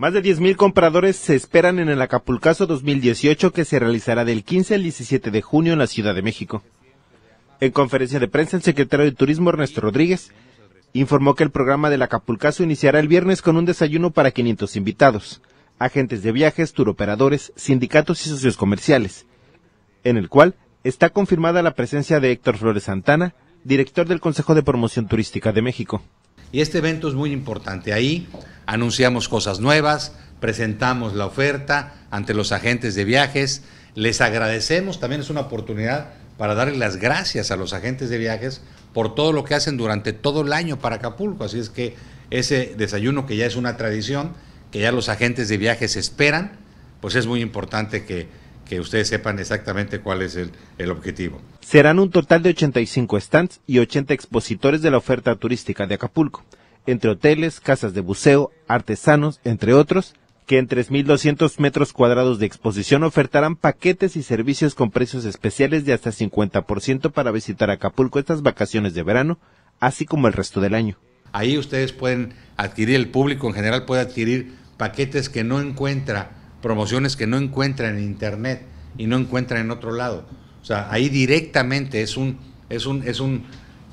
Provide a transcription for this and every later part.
Más de 10.000 compradores se esperan en el Acapulcaso 2018 que se realizará del 15 al 17 de junio en la Ciudad de México. En conferencia de prensa, el secretario de Turismo Ernesto Rodríguez informó que el programa del Acapulcaso iniciará el viernes con un desayuno para 500 invitados, agentes de viajes, turoperadores, sindicatos y socios comerciales, en el cual está confirmada la presencia de Héctor Flores Santana, director del Consejo de Promoción Turística de México. Y este evento es muy importante. Ahí anunciamos cosas nuevas, presentamos la oferta ante los agentes de viajes, les agradecemos, también es una oportunidad para darle las gracias a los agentes de viajes por todo lo que hacen durante todo el año para Acapulco. Así es que ese desayuno que ya es una tradición, que ya los agentes de viajes esperan, pues es muy importante que, ustedes sepan exactamente cuál es el, objetivo. Serán un total de 85 stands y 80 expositores de la oferta turística de Acapulco entre hoteles, casas de buceo, artesanos, entre otros, que en 3.200 metros cuadrados de exposición ofertarán paquetes y servicios con precios especiales de hasta 50% para visitar Acapulco estas vacaciones de verano, así como el resto del año. Ahí ustedes pueden adquirir, el público en general puede adquirir paquetes que no encuentra, promociones que no encuentra en Internet y no encuentra en otro lado. O sea, ahí directamente es un, es un, es un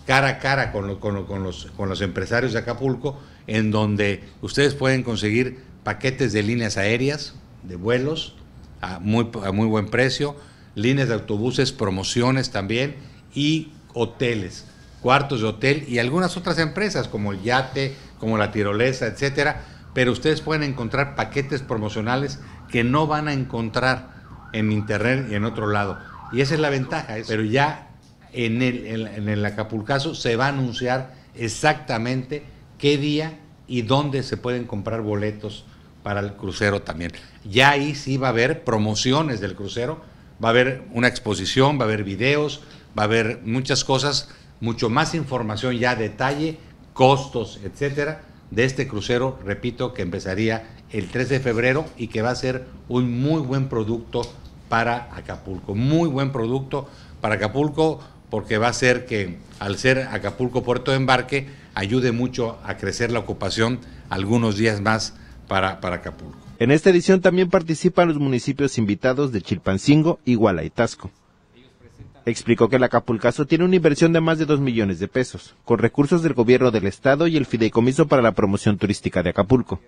cara a cara con, con, con, los, con los empresarios de Acapulco, en donde ustedes pueden conseguir paquetes de líneas aéreas, de vuelos, a muy, a muy buen precio, líneas de autobuses, promociones también, y hoteles, cuartos de hotel y algunas otras empresas como el yate, como la tirolesa, etcétera. Pero ustedes pueden encontrar paquetes promocionales que no van a encontrar en internet y en otro lado. Y esa es la ventaja, pero ya en el, en, el Acapulcaso se va a anunciar exactamente qué día y dónde se pueden comprar boletos para el crucero también. Ya ahí sí va a haber promociones del crucero, va a haber una exposición, va a haber videos, va a haber muchas cosas, mucho más información ya, detalle, costos, etcétera, de este crucero, repito, que empezaría el 3 de febrero y que va a ser un muy buen producto para Acapulco, muy buen producto para Acapulco porque va a ser que al ser Acapulco puerto de embarque, ayude mucho a crecer la ocupación algunos días más para, Acapulco. En esta edición también participan los municipios invitados de Chilpancingo, Iguala y Tasco. Explicó que el Acapulcaso tiene una inversión de más de 2 millones de pesos, con recursos del gobierno del estado y el Fideicomiso para la Promoción Turística de Acapulco.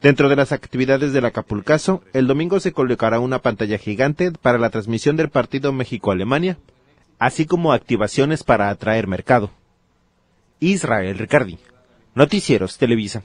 Dentro de las actividades del Acapulcaso, el domingo se colocará una pantalla gigante para la transmisión del partido México-Alemania así como activaciones para atraer mercado. Israel Ricardi, Noticieros Televisa.